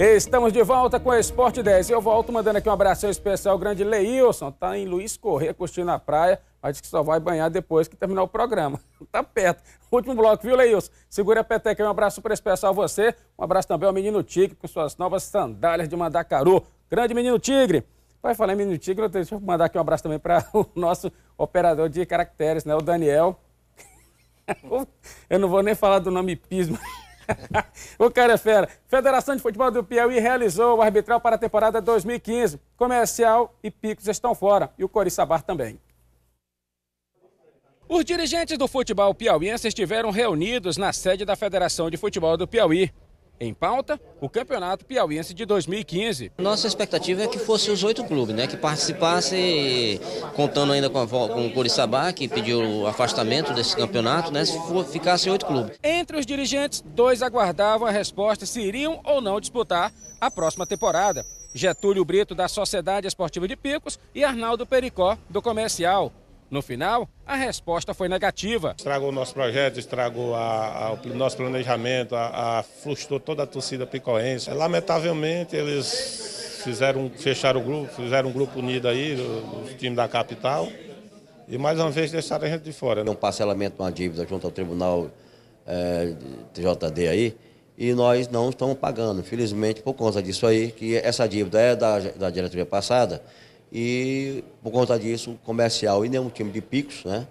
Estamos de volta com o Esporte 10. Eu volto mandando aqui um abração especial ao grande Leilson. Tá em Luiz Corrêa, curtindo a praia, mas diz que só vai banhar depois que terminar o programa. Tá perto. Último bloco, viu, Leilson? Segura a peteca. Um abraço super especial a você. Um abraço também ao menino Tigre com suas novas sandálias de mandacaru. Grande menino Tigre. Vai falar menino Tigre, deixa eu mandar aqui um abraço também para o nosso operador de caracteres, né, o Daniel. Eu não vou nem falar do nome Pismo. o cara é fera. Federação de Futebol do Piauí realizou o arbitral para a temporada 2015. Comercial e Picos estão fora e o Coriçabar também. Os dirigentes do futebol piauiense estiveram reunidos na sede da Federação de Futebol do Piauí em pauta, o Campeonato Piauiense de 2015. Nossa expectativa é que fossem os oito clubes, né, que participassem, contando ainda com, a, com o Coriçabá, que pediu o afastamento desse campeonato, né, se ficasse ficassem oito clubes. Entre os dirigentes, dois aguardavam a resposta se iriam ou não disputar a próxima temporada. Getúlio Brito, da Sociedade Esportiva de Picos, e Arnaldo Pericó, do Comercial. No final, a resposta foi negativa. Estragou o nosso projeto, estragou a, a, o nosso planejamento, a, frustrou toda a torcida picoense. Lamentavelmente, eles fizeram, fecharam o grupo, fizeram um grupo unido aí, os times da capital, e mais uma vez deixaram a gente de fora. Né? Um parcelamento de uma dívida junto ao Tribunal é, eh, TJD aí, e nós não estamos pagando, infelizmente, por conta disso aí, que essa dívida é da, da diretoria passada, e por conta disso, o comercial e nenhum time de picos, né?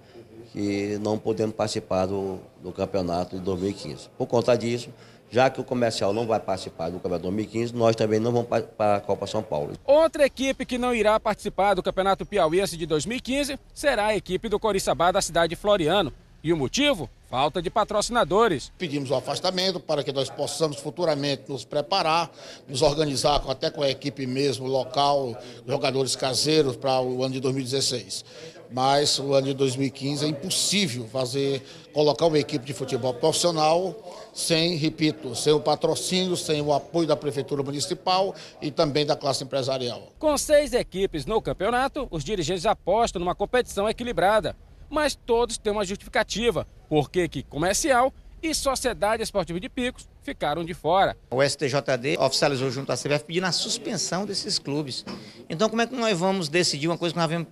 Que não podemos participar do, do campeonato de 2015. Por conta disso, já que o comercial não vai participar do Campeonato 2015, nós também não vamos para a Copa São Paulo. Outra equipe que não irá participar do Campeonato Piauiense de 2015 será a equipe do Coriçabá da cidade de Floriano. E o motivo? falta de patrocinadores. Pedimos o afastamento para que nós possamos futuramente nos preparar, nos organizar até com a equipe mesmo local, jogadores caseiros para o ano de 2016. Mas o ano de 2015 é impossível fazer colocar uma equipe de futebol profissional sem, repito, sem o patrocínio, sem o apoio da prefeitura municipal e também da classe empresarial. Com seis equipes no campeonato, os dirigentes apostam numa competição equilibrada mas todos têm uma justificativa. Por que comercial e Sociedade Esportiva de Picos ficaram de fora. O STJD oficializou junto à CBF pedindo a suspensão desses clubes. Então como é que nós vamos decidir uma coisa que nós vemos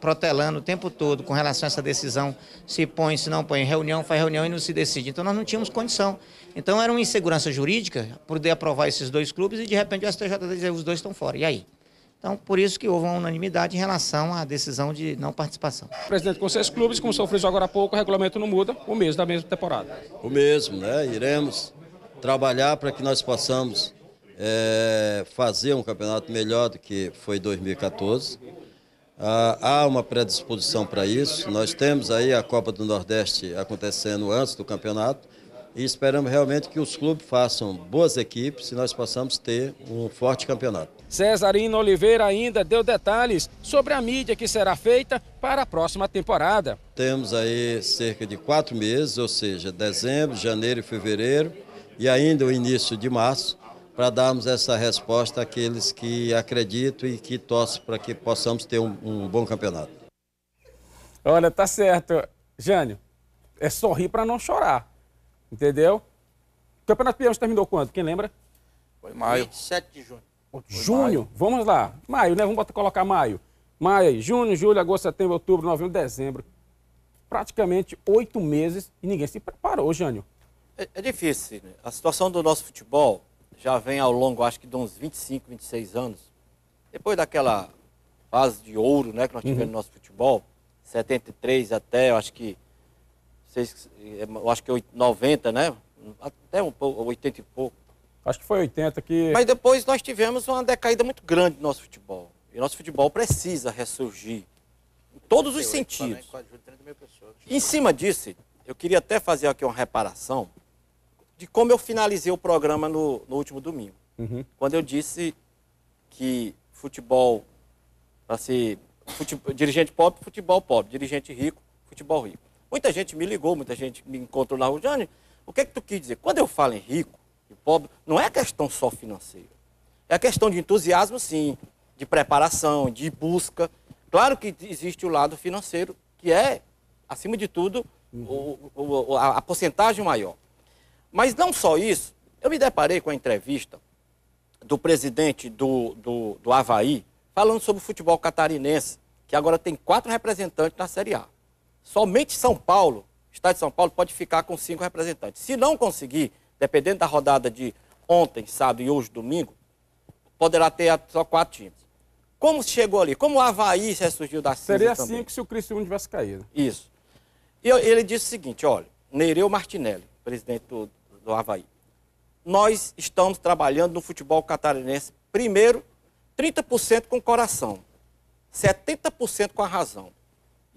protelando o tempo todo com relação a essa decisão, se põe, se não põe, reunião, faz reunião e não se decide. Então nós não tínhamos condição. Então era uma insegurança jurídica poder aprovar esses dois clubes e de repente o STJD que os dois estão fora. E aí? Então, por isso que houve uma unanimidade em relação à decisão de não participação. Presidente, com seis clubes, como frisou agora há pouco, o regulamento não muda, o mesmo da mesma temporada. O mesmo, né? Iremos trabalhar para que nós possamos é, fazer um campeonato melhor do que foi 2014. Ah, há uma predisposição para isso. Nós temos aí a Copa do Nordeste acontecendo antes do campeonato. E esperamos realmente que os clubes façam boas equipes e nós possamos ter um forte campeonato. Cesarino Oliveira ainda deu detalhes sobre a mídia que será feita para a próxima temporada. Temos aí cerca de quatro meses, ou seja, dezembro, janeiro e fevereiro, e ainda o início de março, para darmos essa resposta àqueles que acreditam e que torcem para que possamos ter um, um bom campeonato. Olha, tá certo, Jânio. É sorrir para não chorar. Entendeu? O Campeonato Piauí terminou quando? Quem lembra? Foi maio. 27 de junho. Foi junho? Maio. Vamos lá. Maio, né? Vamos botar, colocar maio. Maio, junho, julho, agosto, setembro, outubro, novembro, dezembro. Praticamente oito meses e ninguém se preparou, Jânio. É, é difícil. Né? A situação do nosso futebol já vem ao longo, acho que de uns 25, 26 anos. Depois daquela fase de ouro né, que nós uhum. tivemos uhum. no nosso futebol, 73 até, eu acho que seis, é, eu acho que 90, é né? Até um pouco, 80 e pouco. Acho que foi 80 que. Mas depois nós tivemos uma decaída muito grande do nosso futebol. E nosso futebol precisa ressurgir. Em todos os né? sentidos. Em cima disso, eu queria até fazer aqui uma reparação de como eu finalizei o programa no, no último domingo. Uhum. Quando eu disse que futebol, assim, futebol, dirigente pobre, futebol pobre, dirigente rico, futebol rico. Muita gente me ligou, muita gente me encontrou na rua, Jane, o que é que tu quis dizer? Quando eu falo em rico e pobre, não é questão só financeira. É questão de entusiasmo, sim, de preparação, de busca. Claro que existe o lado financeiro, que é, acima de tudo, uhum. o, o, a, a porcentagem maior. Mas não só isso, eu me deparei com a entrevista do presidente do, do, do Havaí falando sobre o futebol catarinense, que agora tem quatro representantes na Série A. Somente São Paulo, o Estado de São Paulo, pode ficar com cinco representantes. Se não conseguir, dependendo da rodada de ontem, sábado e hoje, domingo, poderá ter só quatro times. Como chegou ali? Como o Havaí ressurgiu da cinza Seria também? que se o Criciúma tivesse caído. Isso. E ele disse o seguinte, olha, Nereu Martinelli, presidente do, do Havaí, nós estamos trabalhando no futebol catarinense, primeiro, 30% com o coração, 70% com a razão.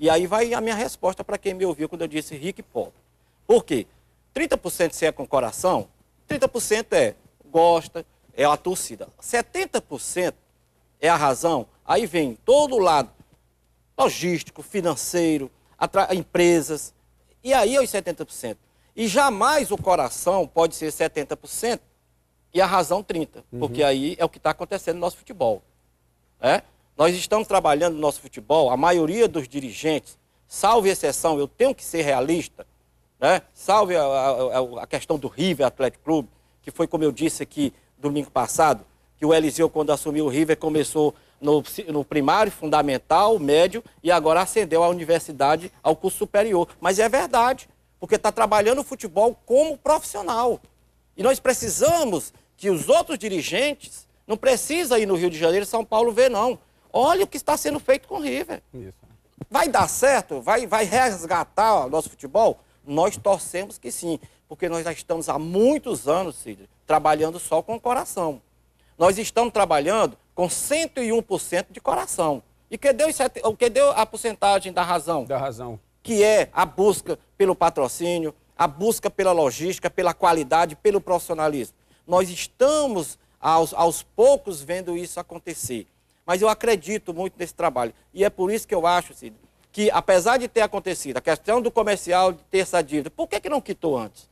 E aí vai a minha resposta para quem me ouviu quando eu disse rico e pobre. Por quê? 30% se é com coração, 30% é gosta, é a torcida. 70% é a razão. Aí vem todo o lado logístico, financeiro, empresas. E aí é os 70%. E jamais o coração pode ser 70% e a razão 30%, uhum. porque aí é o que está acontecendo no nosso futebol. É? Nós estamos trabalhando no nosso futebol, a maioria dos dirigentes, salve exceção, eu tenho que ser realista, né? salve a, a, a questão do River Atlético Clube, que foi, como eu disse aqui domingo passado, que o Eliseu, quando assumiu o River, começou no, no, primário, fundamental, médio, e agora ascendeu à universidade, ao curso superior. Mas é verdade, porque está trabalhando o futebol como profissional. E nós precisamos que os outros dirigentes, não precisa ir no Rio de Janeiro, São Paulo ver, não. Olha o que está sendo feito com o River. Isso. Vai dar certo? Vai, vai resgatar o nosso futebol? Nós torcemos que sim, porque nós já estamos há muitos anos, Cid, trabalhando só com o coração. Nós estamos trabalhando com 101% de coração. E que o que deu a porcentagem da razão? Da razão. Que é a busca pelo patrocínio, a busca pela logística, pela qualidade, pelo profissionalismo. Nós estamos aos, aos poucos vendo isso acontecer. Mas eu acredito muito nesse trabalho. E é por isso que eu acho, Cid, que apesar de ter acontecido a questão do comercial de ter essa dívida, por que, que não quitou antes?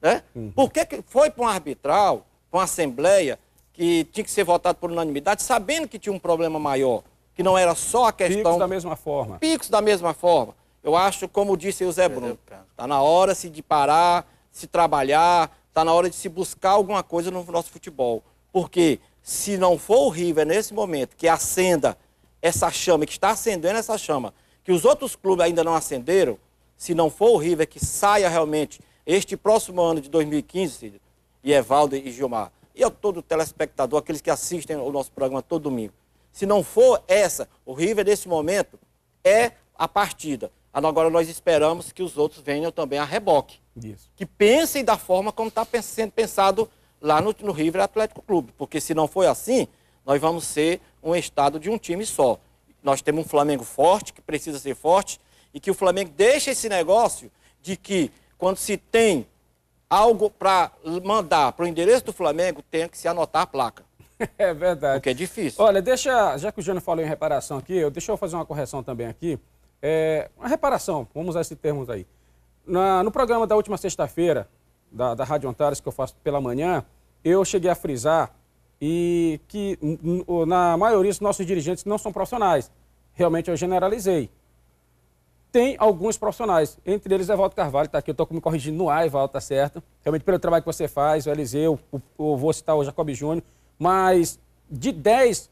Né? Uhum. Por que, que foi para um arbitral, para uma assembleia, que tinha que ser votado por unanimidade, sabendo que tinha um problema maior, que não era só a questão... Picos da mesma forma. Picos da mesma forma. Eu acho, como disse o Zé Bruno, está na hora de parar, se trabalhar, está na hora de se buscar alguma coisa no nosso futebol. Porque quê? se não for o River é nesse momento que acenda essa chama, que está acendendo essa chama, que os outros clubes ainda não acenderam, se não for o River é que saia realmente este próximo ano de 2015, e Evaldo e Gilmar, e a todo telespectador, aqueles que assistem o nosso programa todo domingo, se não for essa, o River nesse momento é a partida. Agora nós esperamos que os outros venham também a reboque. Isso. Que pensem da forma como está sendo pensado lá no, no River Atlético Clube, porque se não for assim, nós vamos ser um estado de um time só. Nós temos um Flamengo forte, que precisa ser forte, e que o Flamengo deixa esse negócio de que quando se tem algo para mandar para o endereço do Flamengo, tem que se anotar a placa. É verdade. Porque é difícil. Olha, deixa, já que o Jânio falou em reparação aqui, eu, deixa eu fazer uma correção também aqui. É, uma reparação, vamos usar esse termo aí. Na, no programa da última sexta-feira, da, da Rádio Antares que eu faço pela manhã, eu cheguei a frisar e que na maioria dos nossos dirigentes não são profissionais. Realmente eu generalizei. Tem alguns profissionais, entre eles Evaldo Carvalho, está aqui, eu estou me corrigindo no ar, Valdo, tá certo. Realmente pelo trabalho que você faz, o Eliseu, o, o, vou citar o Jacob Júnior, mas de 10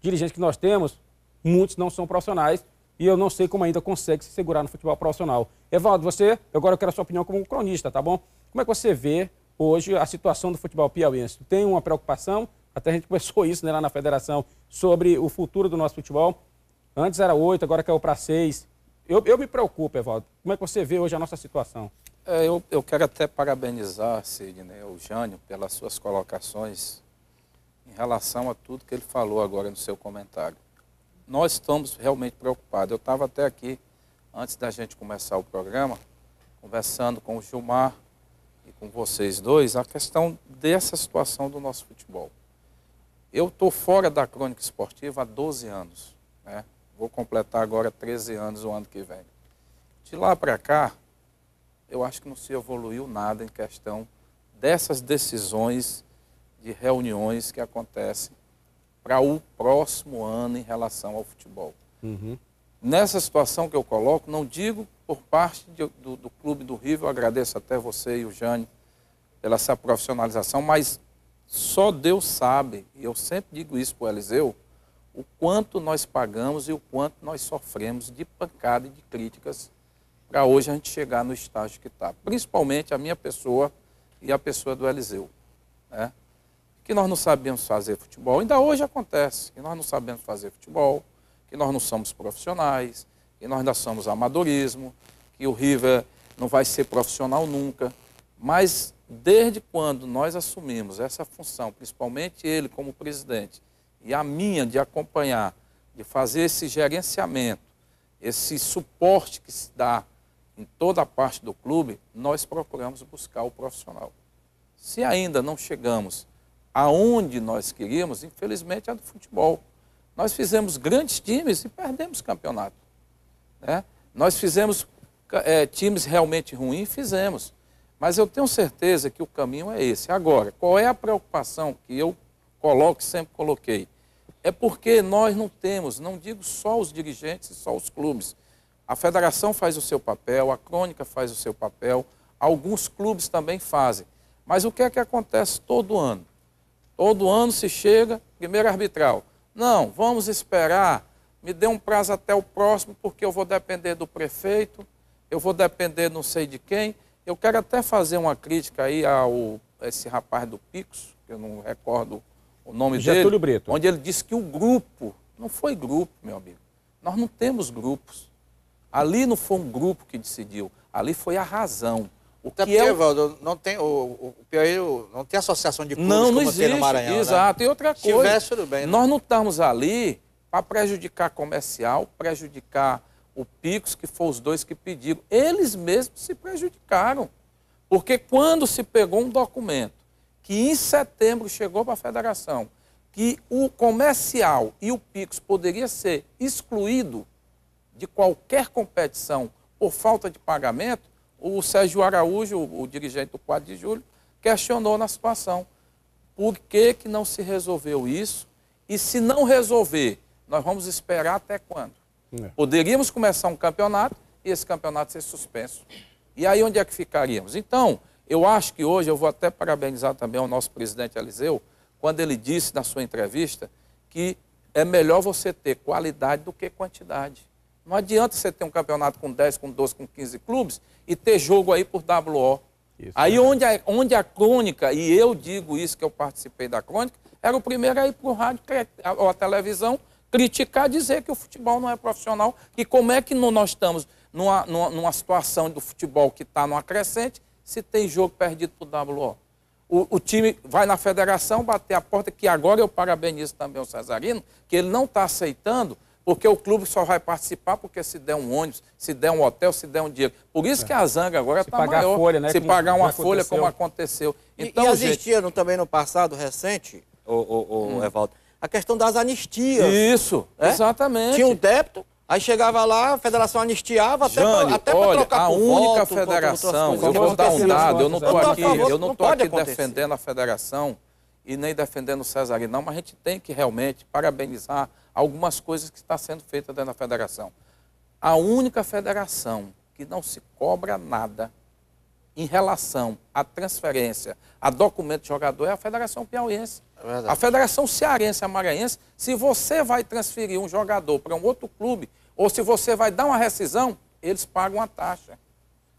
dirigentes que nós temos, muitos não são profissionais e eu não sei como ainda consegue se segurar no futebol profissional. Evaldo, você, agora eu quero a sua opinião como cronista, tá bom? Como é que você vê hoje a situação do futebol piauiense? Tem uma preocupação? Até a gente começou isso né, lá na federação sobre o futuro do nosso futebol. Antes era oito, agora caiu para seis. Eu, eu me preocupo, Evaldo. Como é que você vê hoje a nossa situação? É, eu, eu quero até parabenizar, Sidney, o Jânio, pelas suas colocações em relação a tudo que ele falou agora no seu comentário nós estamos realmente preocupados. Eu estava até aqui, antes da gente começar o programa, conversando com o Gilmar e com vocês dois, a questão dessa situação do nosso futebol. Eu estou fora da crônica esportiva há 12 anos. Né? Vou completar agora 13 anos o ano que vem. De lá para cá, eu acho que não se evoluiu nada em questão dessas decisões de reuniões que acontecem para o próximo ano em relação ao futebol. Uhum. Nessa situação que eu coloco, não digo por parte de, do, do, Clube do Rio, eu agradeço até você e o Jane pela essa profissionalização, mas só Deus sabe, e eu sempre digo isso para o Eliseu, o quanto nós pagamos e o quanto nós sofremos de pancada e de críticas para hoje a gente chegar no estágio que está. Principalmente a minha pessoa e a pessoa do Eliseu. Né? que nós não sabemos fazer futebol. Ainda hoje acontece que nós não sabemos fazer futebol, que nós não somos profissionais, que nós ainda somos amadorismo, que o River não vai ser profissional nunca. Mas desde quando nós assumimos essa função, principalmente ele como presidente, e a minha de acompanhar, de fazer esse gerenciamento, esse suporte que se dá em toda a parte do clube, nós procuramos buscar o profissional. Se ainda não chegamos aonde nós queríamos, infelizmente, é do futebol. Nós fizemos grandes times e perdemos campeonato. Né? Nós fizemos é, times realmente ruins, fizemos. Mas eu tenho certeza que o caminho é esse. Agora, qual é a preocupação que eu coloco, sempre coloquei? É porque nós não temos, não digo só os dirigentes, só os clubes. A federação faz o seu papel, a crônica faz o seu papel, alguns clubes também fazem. Mas o que é que acontece todo ano? ou do ano se chega, primeiro arbitral. Não, vamos esperar, me dê um prazo até o próximo, porque eu vou depender do prefeito, eu vou depender não sei de quem. Eu quero até fazer uma crítica aí ao esse rapaz do Pix, que eu não recordo o nome Getúlio dele. Getúlio Brito. Onde ele disse que o grupo, não foi grupo, meu amigo. Nós não temos grupos. Ali não foi um grupo que decidiu, ali foi a razão. O que é porque, é... não tem, o, o, Piauí não tem associação de clubes não, não existe, tem no Maranhão, né? Exato, né? e outra coisa, tivesse, tudo bem, né? nós não estamos ali para prejudicar comercial, prejudicar o Picos, que foram os dois que pediram. Eles mesmos se prejudicaram, porque quando se pegou um documento que em setembro chegou para a federação, que o comercial e o Picos poderia ser excluído de qualquer competição por falta de pagamento, o Sérgio Araújo, o, dirigente do 4 de julho, questionou na situação. Por que, que não se resolveu isso? E se não resolver, nós vamos esperar até quando? É. Poderíamos começar um campeonato e esse campeonato ser suspenso. E aí onde é que ficaríamos? Então, eu acho que hoje, eu vou até parabenizar também o nosso presidente Eliseu, quando ele disse na sua entrevista que é melhor você ter qualidade do que quantidade. Não adianta você ter um campeonato com 10, com 12, com 15 clubes e ter jogo aí por WO. Isso, aí onde, a, onde a crônica, e eu digo isso que eu participei da crônica, era o primeiro a ir para o rádio ou a televisão criticar, dizer que o futebol não é profissional. E como é que nós estamos numa, numa, numa situação do futebol que está numa crescente, se tem jogo perdido para o WO? O, time vai na federação bater a porta, que agora eu parabenizo também o Cesarino, que ele não está aceitando porque o clube só vai participar porque se der um ônibus, se der um hotel, se der um dinheiro. Por isso que a zanga agora está maior. Folha, né, se pagar uma folha, como aconteceu. Então, e, e então, existia gente... no, também no passado recente, o, o, o hum. Evaldo, a questão das anistias. Isso, é? exatamente. Tinha um débito, Aí chegava lá, a federação anistiava Jane, até para trocar a única voto, federação, eu vou dar um dado, eu não estou aqui, eu não não aqui defendendo a federação e nem defendendo o Cesarino, não, mas a gente tem que realmente parabenizar algumas coisas que está sendo feita dentro da federação. A única federação que não se cobra nada em relação à transferência, a documento de jogador, é a Federação Piauiense. É a Federação Cearense, a Maranhense, se você vai transferir um jogador para um outro clube, ou se você vai dar uma rescisão, eles pagam a taxa.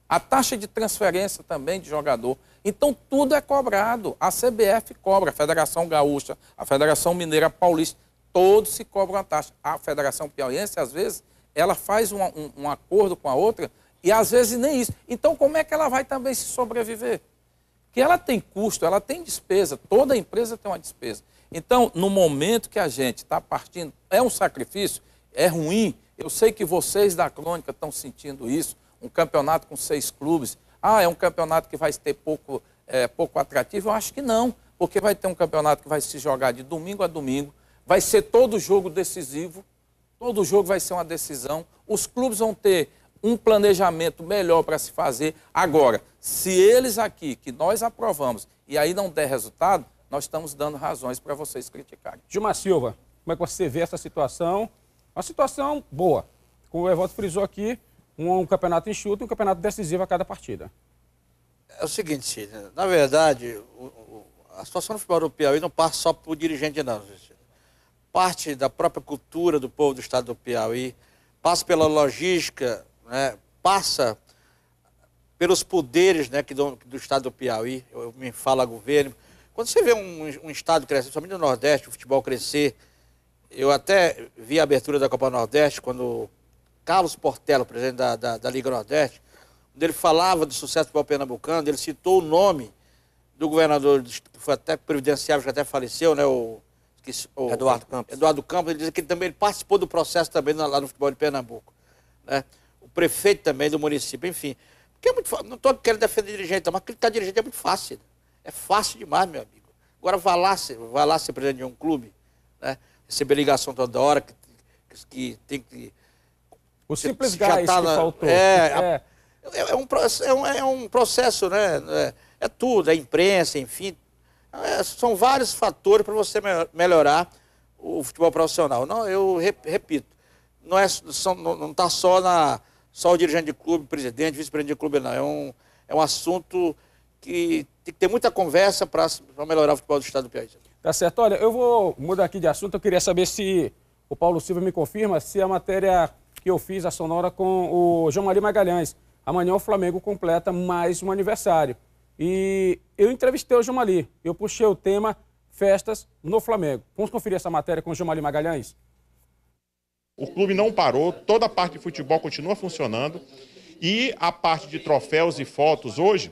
A taxa de transferência também de jogador. Então tudo é cobrado. A CBF cobra, a Federação Gaúcha, a Federação Mineira Paulista todos se cobram a taxa. A Federação Piauiense, às vezes, ela faz um, um, um, acordo com a outra e às vezes nem isso. Então, como é que ela vai também se sobreviver? Que ela tem custo, ela tem despesa, toda empresa tem uma despesa. Então, no momento que a gente está partindo, é um sacrifício, é ruim. Eu sei que vocês da Crônica estão sentindo isso. Um campeonato com seis clubes. Ah, é um campeonato que vai ter pouco, é, pouco atrativo? Eu acho que não, porque vai ter um campeonato que vai se jogar de domingo a domingo. Vai ser todo jogo decisivo, todo jogo vai ser uma decisão. Os clubes vão ter um planejamento melhor para se fazer. Agora, se eles aqui, que nós aprovamos, e aí não der resultado, nós estamos dando razões para vocês criticarem. Gilmar Silva, como é que você vê essa situação? Uma situação boa. Como o Evoto frisou aqui, um, um campeonato enxuto e um campeonato decisivo a cada partida. É o seguinte, Cid, na verdade, o, o, a situação no futebol do Piauí não passa só por dirigente, não. Cid parte da própria cultura do povo do estado do Piauí, passa pela logística, né, passa pelos poderes né, que do, do estado do Piauí, eu, eu me falo a governo. Quando você vê um, um estado crescer, somente no Nordeste, o futebol crescer, eu até vi a abertura da Copa Nordeste, quando Carlos Portela, presidente da, da, da Liga Nordeste, onde ele falava do sucesso do futebol pernambucano, ele citou o nome do governador, que foi até previdenciável, que até faleceu, né, o que, o, Eduardo Campos. Eduardo Campos, ele diz que ele também ele participou do processo também lá no futebol de Pernambuco. Né? O prefeito também do município, enfim. Porque é muito fácil. Não estou querendo defender dirigente, mas criticar tá dirigente é muito fácil. Né? É fácil demais, meu amigo. Agora vá lá, vá lá ser presidente de um clube, né? receber ligação toda hora, que, que, que tem que. O simples gás tá na, que faltou. É, é. É, é, um, é, um, é um processo, né? É, é tudo, é imprensa, enfim, é, são vários fatores para você melhorar o futebol profissional. Não, eu repito, não é não está só na só o dirigente de clube, presidente, vice-presidente de clube, não. É um, é um assunto que tem que ter muita conversa para melhorar o futebol do estado do Piauí. Tá certo. Olha, eu vou mudar aqui de assunto. Eu queria saber se o Paulo Silva me confirma se a matéria que eu fiz, a sonora, com o João Maria Magalhães. Amanhã o Flamengo completa mais um aniversário. E eu entrevistei o Jomali. Eu puxei o tema festas no Flamengo. Vamos conferir essa matéria com o Jomali Magalhães? O clube não parou, toda a parte de futebol continua funcionando. E a parte de troféus e fotos hoje,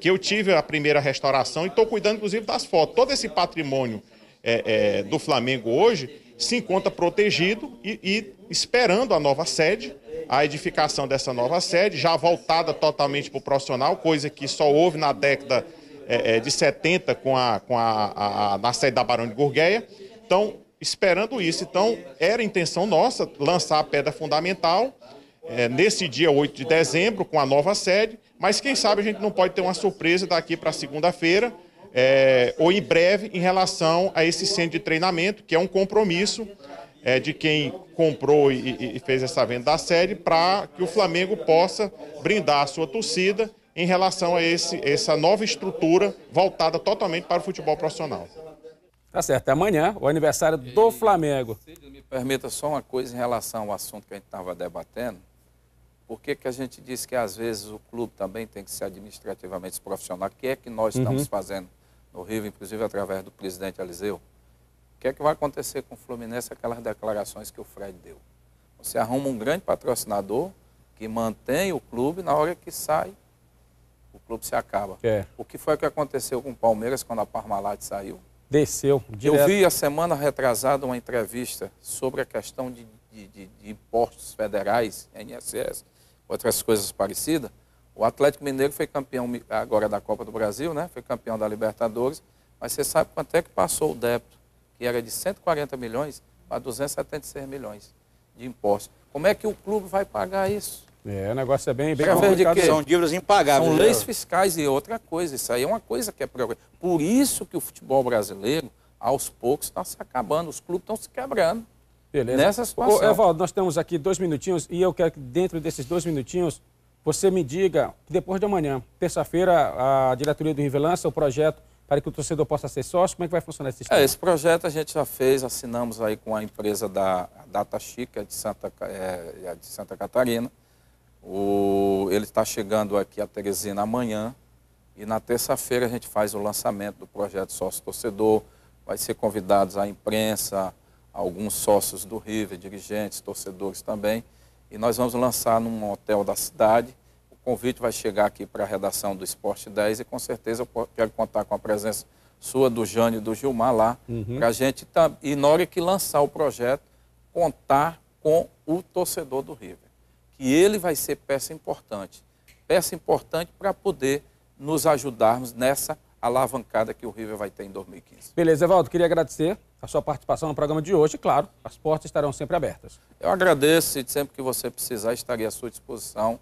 que eu tive a primeira restauração e estou cuidando, inclusive, das fotos. Todo esse patrimônio é, é, do Flamengo hoje se encontra protegido e, e esperando a nova sede a edificação dessa nova sede, já voltada totalmente para o profissional, coisa que só houve na década é, é de 70 com a, com a, a, na sede da Barão de Gurgueia. Então, esperando isso, então era intenção nossa lançar a pedra fundamental é, nesse dia 8 de dezembro com a nova sede, mas quem sabe a gente não pode ter uma surpresa daqui para segunda-feira é, ou em breve em relação a esse centro de treinamento, que é um compromisso é, de quem comprou e, e, fez essa venda da série para que o Flamengo possa brindar a sua torcida em relação a esse, essa nova estrutura voltada totalmente para o futebol profissional. Tá certo. Amanhã, o aniversário do Flamengo. E, me permita só uma coisa em relação ao assunto que a gente estava debatendo. Por que, que a gente diz que às vezes o clube também tem que ser administrativamente profissional? O que é que nós uhum. estamos fazendo no Rio, inclusive através do presidente Eliseu? que é que vai acontecer com o Fluminense aquelas declarações que o Fred deu? Você arruma um grande patrocinador que mantém o clube na hora que sai, o clube se acaba. É. O que foi que aconteceu com o Palmeiras quando a Parmalat saiu? Desceu. Direto. Eu vi a semana retrasada uma entrevista sobre a questão de, de, de, de impostos federais, INSS, outras coisas parecidas. O Atlético Mineiro foi campeão agora da Copa do Brasil, né? Foi campeão da Libertadores, mas você sabe quanto é que passou o débito que era de 140 milhões para 276 milhões de impostos. Como é que o clube vai pagar isso? É, o negócio é bem, bem complicado. De quê? São dívidas impagáveis. São né? leis fiscais e outra coisa. Isso aí é uma coisa que é problema. Por isso que o futebol brasileiro, aos poucos, está se acabando. Os clubes estão se quebrando. Beleza. Nessa situação. Ô, Evaldo, nós temos aqui dois minutinhos e eu quero que dentro desses dois minutinhos você me diga depois de amanhã, terça-feira, a diretoria do Rivelança, o projeto para que o torcedor possa ser sócio? Como é que vai funcionar esse sistema? É, esse projeto a gente já fez, assinamos aí com a empresa da Data Chica é de Santa, é, é, de Santa Catarina. O, ele está chegando aqui a Teresina amanhã e na terça-feira a gente faz o lançamento do projeto Sócio Torcedor. Vai ser convidados a imprensa, alguns sócios do River, dirigentes, torcedores também. E nós vamos lançar num hotel da cidade convite vai chegar aqui para a redação do Esporte 10 e com certeza eu quero contar com a presença sua, do Jânio e do Gilmar lá, uhum. para a gente, tá, e na hora que lançar o projeto, contar com o torcedor do River. Que ele vai ser peça importante. Peça importante para poder nos ajudarmos nessa alavancada que o River vai ter em 2015. Beleza, Evaldo, queria agradecer a sua participação no programa de hoje. Claro, as portas estarão sempre abertas. Eu agradeço e sempre que você precisar estarei à sua disposição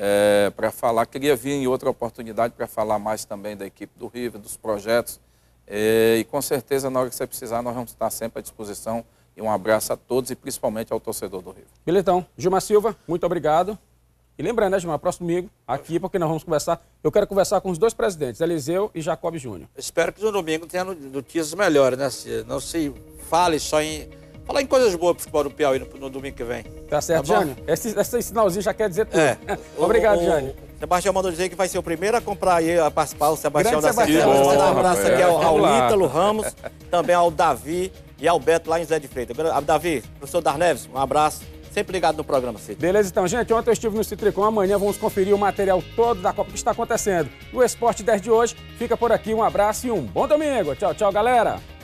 é, para falar. Queria vir em outra oportunidade para falar mais também da equipe do River, dos projetos. É, e com certeza, na hora que você precisar, nós vamos estar sempre à disposição. E um abraço a todos e principalmente ao torcedor do River. Bilhetão, Gilmar Silva, muito obrigado. E lembrando, né, Gilmar, próximo domingo, aqui, porque nós vamos conversar. Eu quero conversar com os dois presidentes, Eliseu e Jacob Júnior. Espero que no domingo tenha notícias melhores, né? Não se fale só em Falar em coisas boas pro futebol do Piauí no, no domingo que vem. Tá, tá certo, tá Jânio. Esse, esse sinalzinho já quer dizer tudo. É. Obrigado, Jânio. Sebastião mandou dizer que vai ser o primeiro a comprar aí, a participar, o Sebastião Grande da Sebastião. Bom, um abraço aqui ao, ao Ítalo Ramos, também ao Davi e ao Beto lá em Zé de Freitas. Ah, Davi, professor Darneves, um abraço. Sempre ligado no programa, Cid. Beleza, então, gente. Ontem eu estive no Citricom. Amanhã vamos conferir o material todo da Copa que está acontecendo. O Esporte 10 de hoje fica por aqui. Um abraço e um bom domingo. Tchau, tchau, galera.